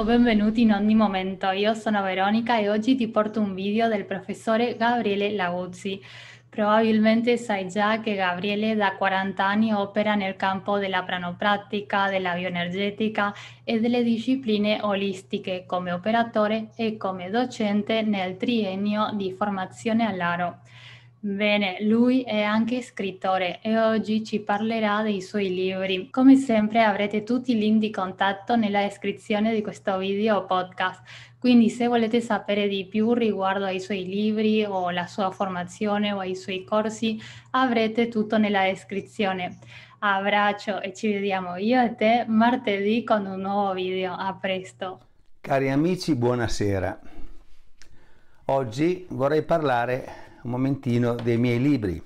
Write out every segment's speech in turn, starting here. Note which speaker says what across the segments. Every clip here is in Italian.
Speaker 1: Ciao, benvenuti in ogni momento. Io sono Veronica e oggi ti porto un video del professore Gabriele Laguzzi. Probabilmente sai già che Gabriele da 40 anni opera nel campo della pranoprattica, della bioenergetica e delle discipline olistiche come operatore e come docente nel triennio di formazione all'Aro. Bene, lui è anche scrittore e oggi ci parlerà dei suoi libri. Come sempre avrete tutti i link di contatto nella descrizione di questo video podcast, quindi se volete sapere di più riguardo ai suoi libri o la sua formazione o ai suoi corsi, avrete tutto nella descrizione. Abbraccio e ci vediamo io e te martedì con un nuovo video. A presto. Cari amici, buonasera. Oggi vorrei parlare un momentino dei miei libri,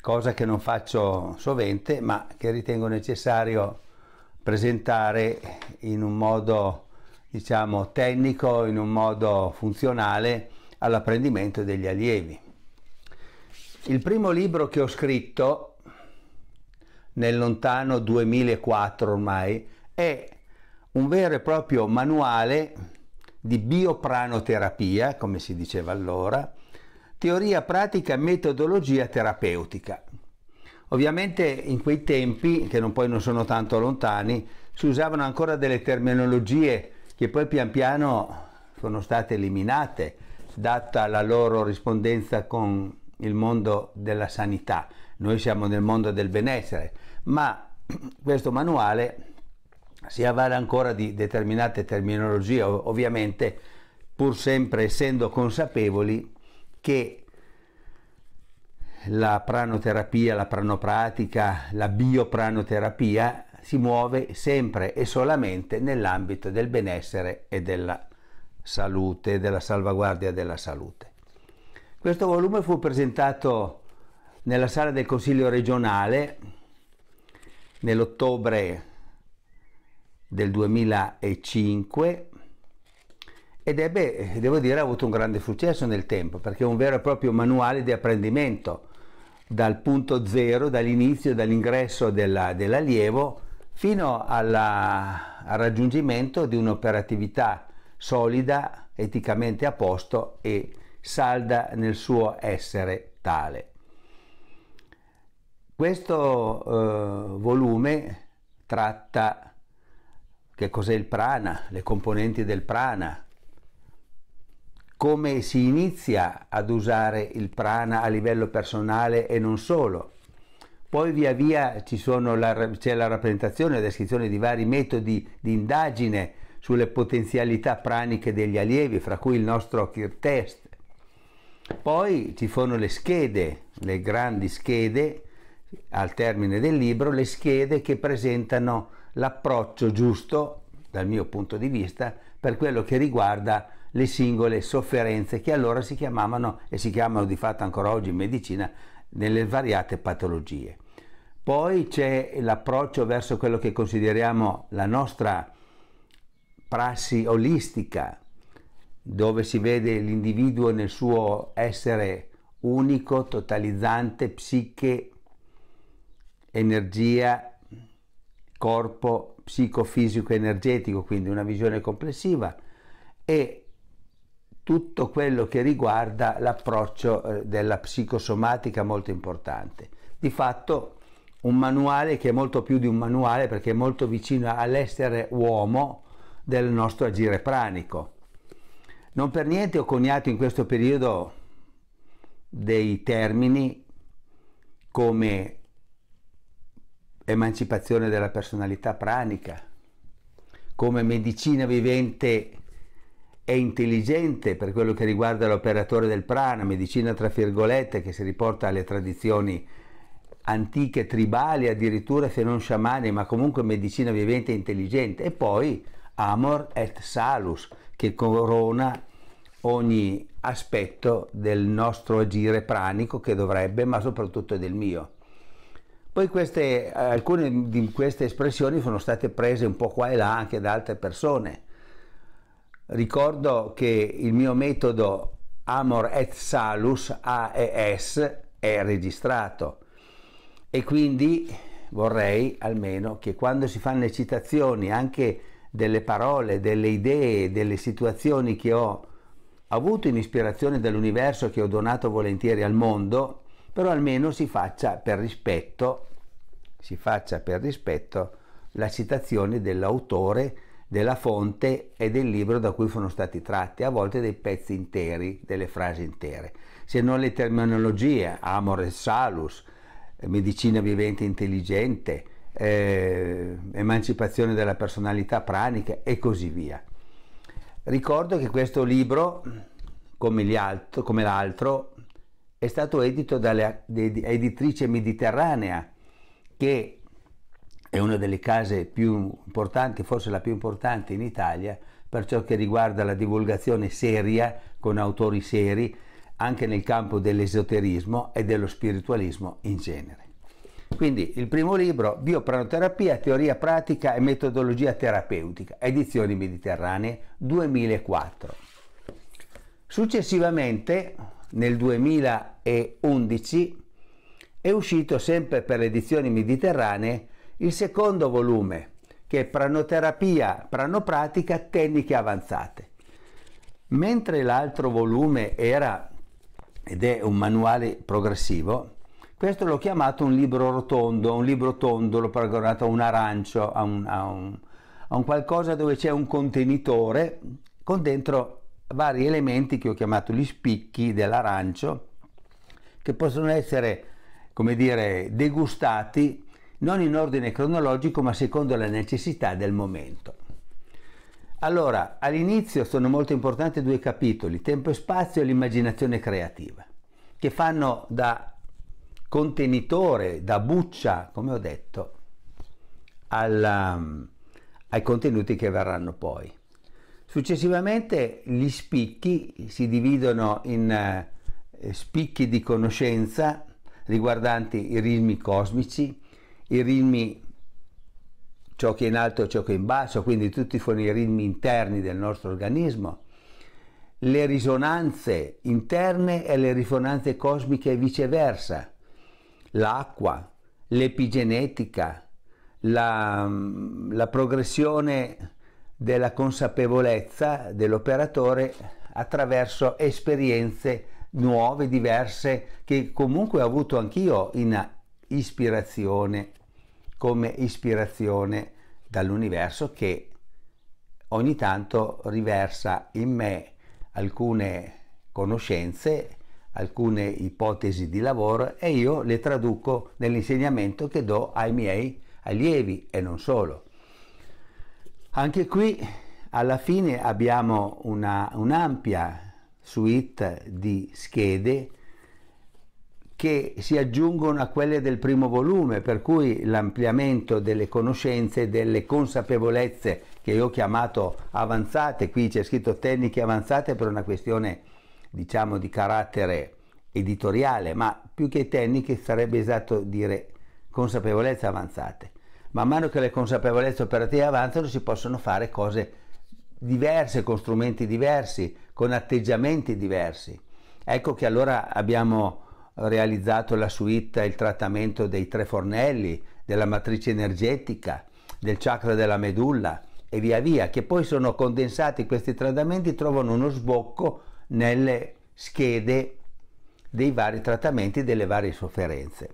Speaker 1: cosa che non faccio sovente, ma che ritengo necessario presentare in un modo, diciamo, tecnico, in un modo funzionale all'apprendimento degli allievi. Il primo libro che ho scritto nel lontano 2004 ormai è un vero e proprio manuale di biopranoterapia, come si diceva allora, teoria pratica metodologia terapeutica. Ovviamente in quei tempi, che non poi non sono tanto lontani, si usavano ancora delle terminologie che poi pian piano sono state eliminate, data la loro rispondenza con il mondo della sanità. Noi siamo nel mondo del benessere, ma questo manuale si avvale ancora di determinate terminologie, ovviamente pur sempre essendo consapevoli che la pranoterapia, la pranopratica, la biopranoterapia si muove sempre e solamente nell'ambito del benessere e della salute, della salvaguardia della salute. Questo volume fu presentato nella sala del Consiglio regionale nell'ottobre del 2005 ed ebbe, devo dire, ha avuto un grande successo nel tempo perché è un vero e proprio manuale di apprendimento dal punto zero, dall'inizio, dall'ingresso della, dell'allievo fino alla, al raggiungimento di un'operatività solida, eticamente a posto e salda nel suo essere tale. Questo eh, volume tratta che cos'è il prana, le componenti del prana, come si inizia ad usare il prana a livello personale e non solo. Poi via via la, c'è la rappresentazione e la descrizione di vari metodi di indagine sulle potenzialità praniche degli allievi, fra cui il nostro Test. Poi ci sono le schede, le grandi schede, al termine del libro, le schede che presentano l'approccio giusto, dal mio punto di vista, per quello che riguarda le singole sofferenze che allora si chiamavano e si chiamano di fatto ancora oggi in medicina nelle variate patologie. Poi c'è l'approccio verso quello che consideriamo la nostra prassi olistica, dove si vede l'individuo nel suo essere unico, totalizzante, psiche, energia, corpo, psicofisico, energetico, quindi una visione complessiva e tutto quello che riguarda l'approccio eh, della psicosomatica molto importante. Di fatto un manuale che è molto più di un manuale perché è molto vicino all'essere uomo del nostro agire pranico. Non per niente ho coniato in questo periodo dei termini come emancipazione della personalità pranica, come medicina vivente è intelligente per quello che riguarda l'operatore del prana, medicina tra virgolette, che si riporta alle tradizioni antiche, tribali, addirittura se non sciamane, ma comunque medicina vivente e intelligente. E poi Amor et Salus, che corona ogni aspetto del nostro agire pranico che dovrebbe, ma soprattutto del mio. Poi queste, alcune di queste espressioni sono state prese un po' qua e là anche da altre persone Ricordo che il mio metodo Amor et Salus AES è registrato e quindi vorrei almeno che quando si fanno le citazioni anche delle parole, delle idee, delle situazioni che ho avuto in ispirazione dall'universo che ho donato volentieri al mondo, però almeno si faccia per rispetto, si faccia per rispetto la citazione dell'autore della fonte e del libro da cui sono stati tratti, a volte dei pezzi interi, delle frasi intere. Se non le terminologie, amor e salus, eh, medicina vivente intelligente, eh, emancipazione della personalità pranica e così via. Ricordo che questo libro, come, altro, come l'altro, è stato edito dall'editrice mediterranea che è una delle case più importanti, forse la più importante in Italia, per ciò che riguarda la divulgazione seria, con autori seri, anche nel campo dell'esoterismo e dello spiritualismo in genere. Quindi il primo libro, Biopranoterapia, teoria pratica e metodologia terapeutica, edizioni mediterranee 2004. Successivamente, nel 2011, è uscito sempre per edizioni mediterranee il secondo volume, che è Pranoterapia, Pranopratica, Tecniche Avanzate. Mentre l'altro volume era, ed è un manuale progressivo, questo l'ho chiamato un libro rotondo, un libro tondo, l'ho paragonato a un arancio, a un, a un, a un qualcosa dove c'è un contenitore con dentro vari elementi che ho chiamato gli spicchi dell'arancio, che possono essere, come dire, degustati non in ordine cronologico ma secondo la necessità del momento. Allora, all'inizio sono molto importanti due capitoli, tempo e spazio e l'immaginazione creativa, che fanno da contenitore, da buccia, come ho detto, alla, um, ai contenuti che verranno poi. Successivamente gli spicchi si dividono in eh, spicchi di conoscenza riguardanti i ritmi cosmici, i ritmi ciò che è in alto e ciò che è in basso, quindi tutti sono i ritmi interni del nostro organismo, le risonanze interne e le risonanze cosmiche e viceversa, l'acqua, l'epigenetica, la, mm, la progressione della consapevolezza dell'operatore attraverso esperienze nuove, diverse, che comunque ho avuto anch'io in ispirazione come ispirazione dall'universo che ogni tanto riversa in me alcune conoscenze, alcune ipotesi di lavoro e io le traduco nell'insegnamento che do ai miei allievi e non solo. Anche qui alla fine abbiamo una, un'ampia suite di schede che si aggiungono a quelle del primo volume, per cui l'ampliamento delle conoscenze delle consapevolezze che io ho chiamato avanzate, qui c'è scritto tecniche avanzate per una questione diciamo di carattere editoriale, ma più che tecniche sarebbe esatto dire consapevolezze avanzate. Man mano che le consapevolezze operative avanzano si possono fare cose diverse, con strumenti diversi, con atteggiamenti diversi. Ecco che allora abbiamo realizzato la suite, il trattamento dei tre fornelli, della matrice energetica, del chakra della medulla e via via, che poi sono condensati questi trattamenti, trovano uno sbocco nelle schede dei vari trattamenti delle varie sofferenze.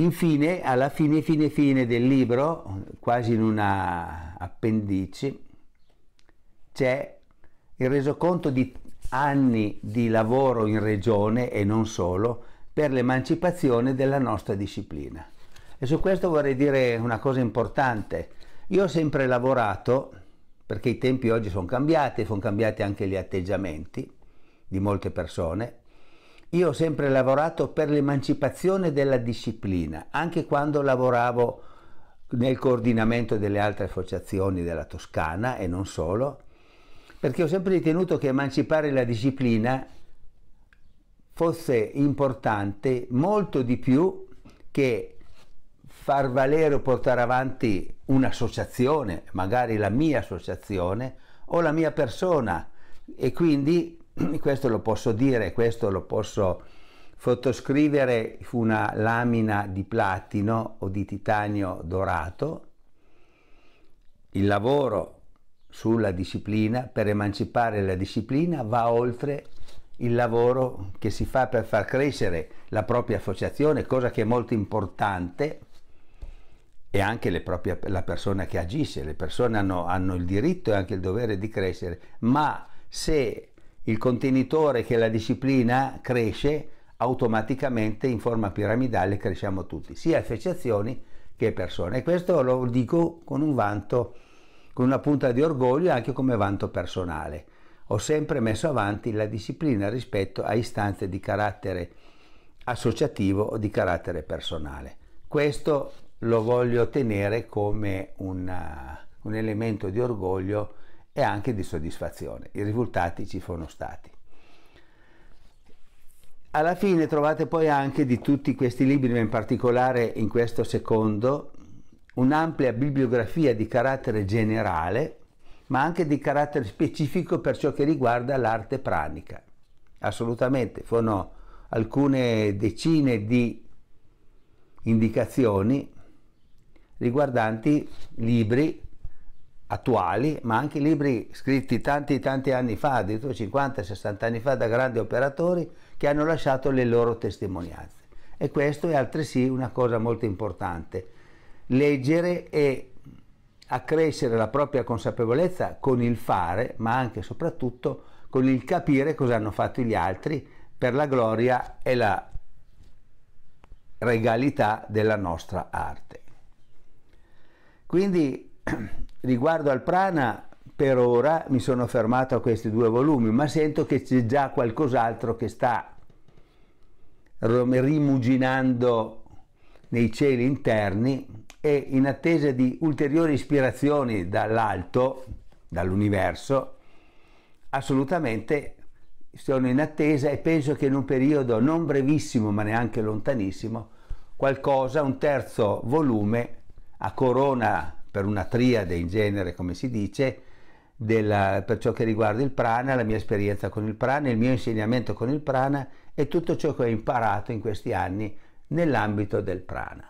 Speaker 1: Infine, alla fine, fine, fine del libro, quasi in una appendice, c'è il resoconto di anni di lavoro in regione e non solo per l'emancipazione della nostra disciplina. E su questo vorrei dire una cosa importante. Io ho sempre lavorato, perché i tempi oggi sono cambiati, sono cambiati anche gli atteggiamenti di molte persone, io ho sempre lavorato per l'emancipazione della disciplina, anche quando lavoravo nel coordinamento delle altre associazioni della Toscana e non solo, perché ho sempre ritenuto che emancipare la disciplina fosse importante molto di più che far valere o portare avanti un'associazione, magari la mia associazione o la mia persona e quindi questo lo posso dire, questo lo posso sottoscrivere su una lamina di platino o di titanio dorato. Il lavoro sulla disciplina, per emancipare la disciplina, va oltre il lavoro che si fa per far crescere la propria associazione, cosa che è molto importante, e anche proprie, la persona che agisce. Le persone hanno, hanno il diritto e anche il dovere di crescere, ma se il contenitore che la disciplina cresce, automaticamente in forma piramidale cresciamo tutti, sia associazioni che persone. E questo lo dico con un vanto con una punta di orgoglio e anche come vanto personale. Ho sempre messo avanti la disciplina rispetto a istanze di carattere associativo o di carattere personale. Questo lo voglio tenere come una, eh, un elemento di orgoglio e anche di soddisfazione. I risultati ci sono stati. Alla fine trovate poi anche di tutti questi libri, ma in particolare in questo secondo, un'ampia bibliografia di carattere generale, ma anche di carattere specifico per ciò che riguarda l'arte pranica. Assolutamente, sono alcune decine di indicazioni riguardanti libri attuali, ma anche libri scritti tanti tanti anni fa, addirittura 50-60 anni fa da grandi operatori che hanno lasciato le loro testimonianze. E questo è altresì una cosa molto importante leggere e accrescere la propria consapevolezza con il fare, ma anche e soprattutto con il capire cosa hanno fatto gli altri per la gloria e la regalità della nostra arte. Quindi riguardo al prana per ora mi sono fermato a questi due volumi, ma sento che c'è già qualcos'altro che sta rimuginando nei cieli interni e in attesa di ulteriori ispirazioni dall'alto, dall'universo, assolutamente sono in attesa e penso che in un periodo non brevissimo ma neanche lontanissimo, qualcosa, un terzo volume a corona per una triade in genere come si dice, della, per ciò che riguarda il prana, la mia esperienza con il prana, il mio insegnamento con il prana e tutto ciò che ho imparato in questi anni nell'ambito del prana.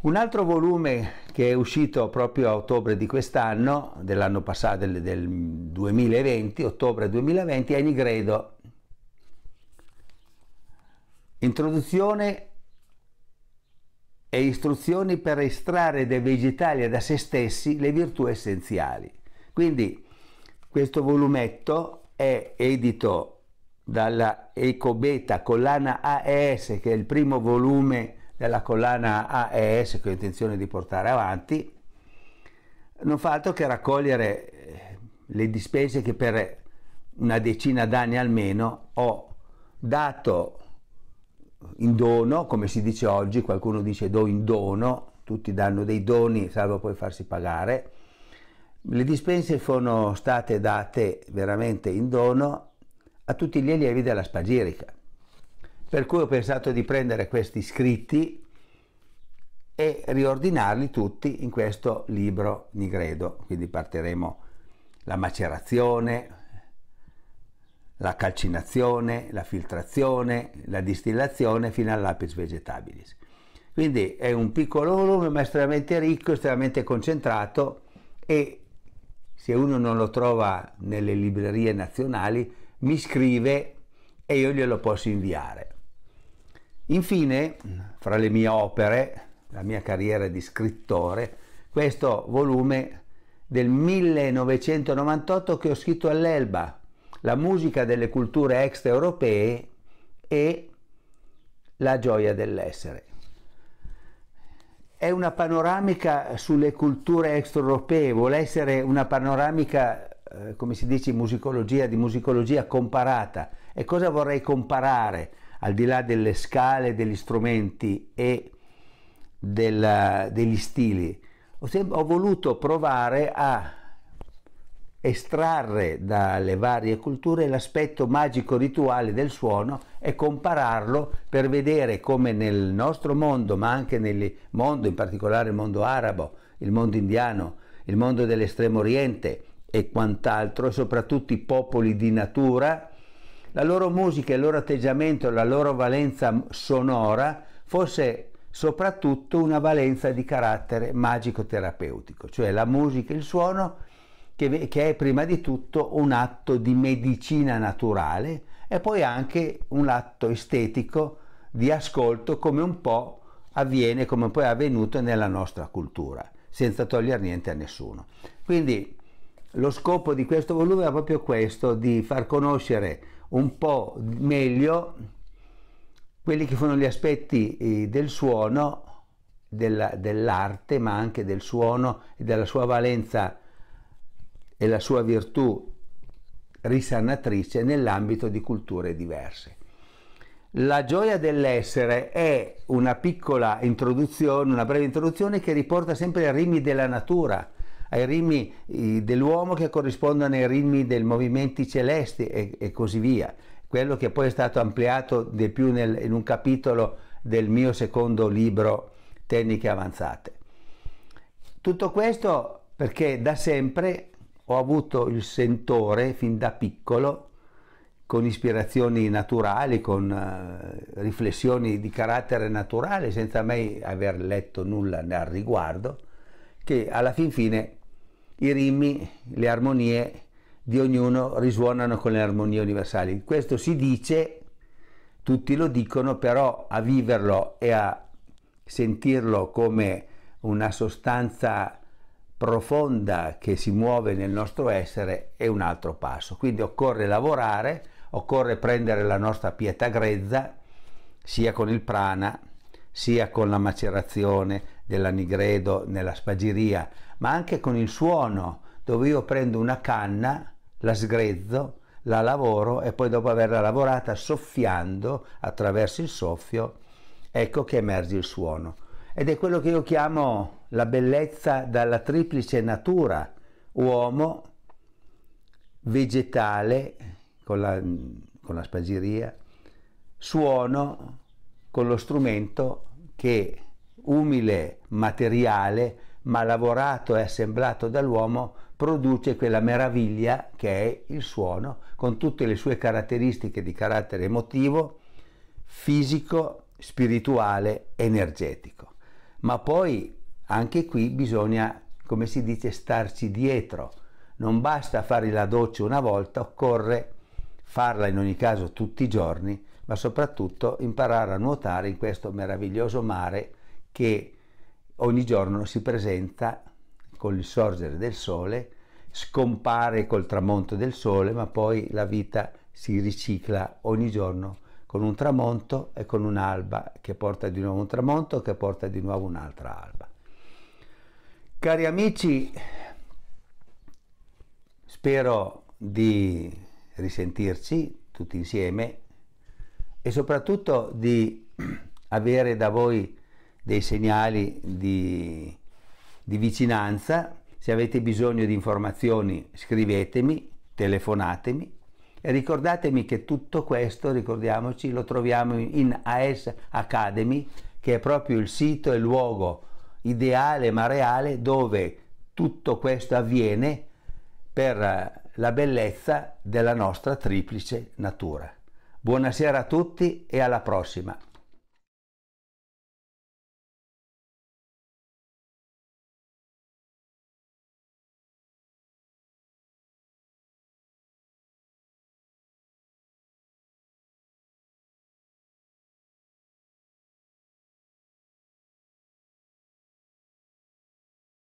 Speaker 1: Un altro volume che è uscito proprio a ottobre di quest'anno, dell'anno passato, del, del 2020, ottobre 2020, è Nigredo. Introduzione e istruzioni per estrarre dai vegetali e da se stessi le virtù essenziali. Quindi questo volumetto è edito dalla Ecobeta collana AES, che è il primo volume della collana AES che ho intenzione di portare avanti, non fa altro che raccogliere eh, le dispese che per una decina d'anni almeno ho dato in dono, come si dice oggi, qualcuno dice do in dono, tutti danno dei doni salvo poi farsi pagare. Le dispense sono state date veramente in dono a tutti gli allievi della Spagirica. Per cui ho pensato di prendere questi scritti e riordinarli tutti in questo libro Nigredo. Quindi partiremo la macerazione, la calcinazione, la filtrazione, la distillazione fino all'apis vegetabilis. Quindi è un piccolo volume ma estremamente ricco, estremamente concentrato e se uno non lo trova nelle librerie nazionali mi scrive e io glielo posso inviare. Infine, fra le mie opere, la mia carriera di scrittore, questo volume del 1998 che ho scritto all'Elba, la musica delle culture extraeuropee e la gioia dell'essere. È una panoramica sulle culture extraeuropee, vuole essere una panoramica eh, come si dice musicologia, di musicologia comparata. E cosa vorrei comparare, al di là delle scale, degli strumenti e della, degli stili? Ho, ho voluto provare a estrarre dalle varie culture l'aspetto magico-rituale del suono e compararlo per vedere come nel nostro mondo, ma anche nel mondo, in particolare il mondo arabo, il mondo indiano, il mondo dell'estremo oriente, e quant'altro, e soprattutto i popoli di natura, la loro musica, il loro atteggiamento, la loro valenza sonora fosse soprattutto una valenza di carattere magico-terapeutico, cioè la musica, il suono, che, che è prima di tutto un atto di medicina naturale e poi anche un atto estetico di ascolto come un po' avviene, come poi è avvenuto nella nostra cultura, senza togliere niente a nessuno. Quindi lo scopo di questo volume era proprio questo, di far conoscere un po' meglio quelli che sono gli aspetti eh, del suono, della, dell'arte, ma anche del suono e della sua valenza e la sua virtù risanatrice nell'ambito di culture diverse. La gioia dell'essere è una piccola introduzione, una breve introduzione che riporta sempre i rimi della natura, ai ritmi dell'uomo che corrispondono ai ritmi dei movimenti celesti e, e così via. Quello che poi è stato ampliato di più nel, in un capitolo del mio secondo libro Tecniche avanzate. Tutto questo perché da sempre ho avuto il sentore fin da piccolo con ispirazioni naturali, con uh, riflessioni di carattere naturale, senza mai aver letto nulla al riguardo, che alla fin fine i rimmi, le armonie di ognuno risuonano con le armonie universali. Questo si dice, tutti lo dicono, però a viverlo e a sentirlo come una sostanza profonda che si muove nel nostro essere è un altro passo. Quindi occorre lavorare, occorre prendere la nostra pietà grezza, sia con il prana, sia con la macerazione dell'anigredo nella spagiria, ma anche con il suono, dove io prendo una canna, la sgrezzo, la lavoro e poi dopo averla lavorata soffiando attraverso il soffio, ecco che emerge il suono. Ed è quello che io chiamo la bellezza dalla triplice natura, uomo, vegetale, con la, con la spagiria, suono, con lo strumento che umile materiale ma lavorato e assemblato dall'uomo, produce quella meraviglia che è il suono, con tutte le sue caratteristiche di carattere emotivo, fisico, spirituale, energetico. Ma poi anche qui bisogna, come si dice, starci dietro. Non basta fare la doccia una volta, occorre farla in ogni caso tutti i giorni, ma soprattutto imparare a nuotare in questo meraviglioso mare che ogni giorno si presenta con il sorgere del sole, scompare col tramonto del sole, ma poi la vita si ricicla ogni giorno con un tramonto e con un'alba che porta di nuovo un tramonto che porta di nuovo un'altra alba. Cari amici, spero di risentirci tutti insieme e soprattutto di avere da voi dei segnali di, di vicinanza. Se avete bisogno di informazioni scrivetemi, telefonatemi e ricordatemi che tutto questo, ricordiamoci, lo troviamo in AS Academy, che è proprio il sito e il luogo ideale ma reale dove tutto questo avviene per eh, la bellezza della nostra triplice natura. Buonasera a tutti e alla prossima.